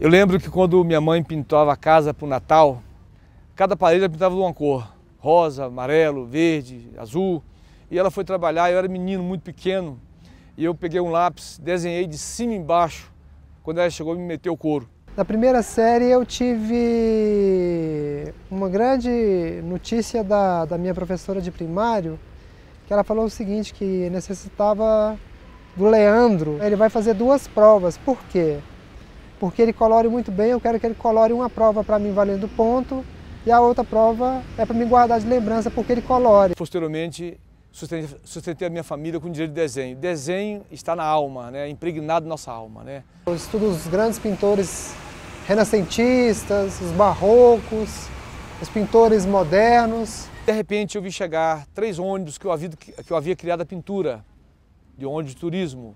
Eu lembro que quando minha mãe pintava a casa para o Natal, cada parede ela pintava de uma cor, rosa, amarelo, verde, azul. E ela foi trabalhar, eu era menino, muito pequeno, e eu peguei um lápis, desenhei de cima e embaixo. Quando ela chegou, me meteu o couro. Na primeira série eu tive uma grande notícia da, da minha professora de primário, que ela falou o seguinte, que necessitava do Leandro. Ele vai fazer duas provas, por quê? porque ele colore muito bem, eu quero que ele colore uma prova para mim valendo ponto e a outra prova é para me guardar de lembrança porque ele colore. Posteriormente, sustentei a minha família com o direito de desenho. Desenho está na alma, né? impregnado na nossa alma. Né? Eu estudo os grandes pintores renascentistas, os barrocos, os pintores modernos. De repente eu vi chegar três ônibus que eu havia, que eu havia criado a pintura, de ônibus de turismo.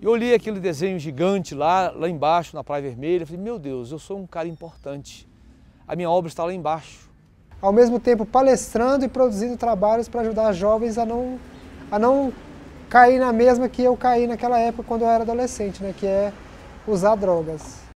Eu olhei aquele desenho gigante lá, lá embaixo, na Praia Vermelha, falei, meu Deus, eu sou um cara importante. A minha obra está lá embaixo. Ao mesmo tempo palestrando e produzindo trabalhos para ajudar jovens a não, a não cair na mesma que eu caí naquela época quando eu era adolescente, né? que é usar drogas.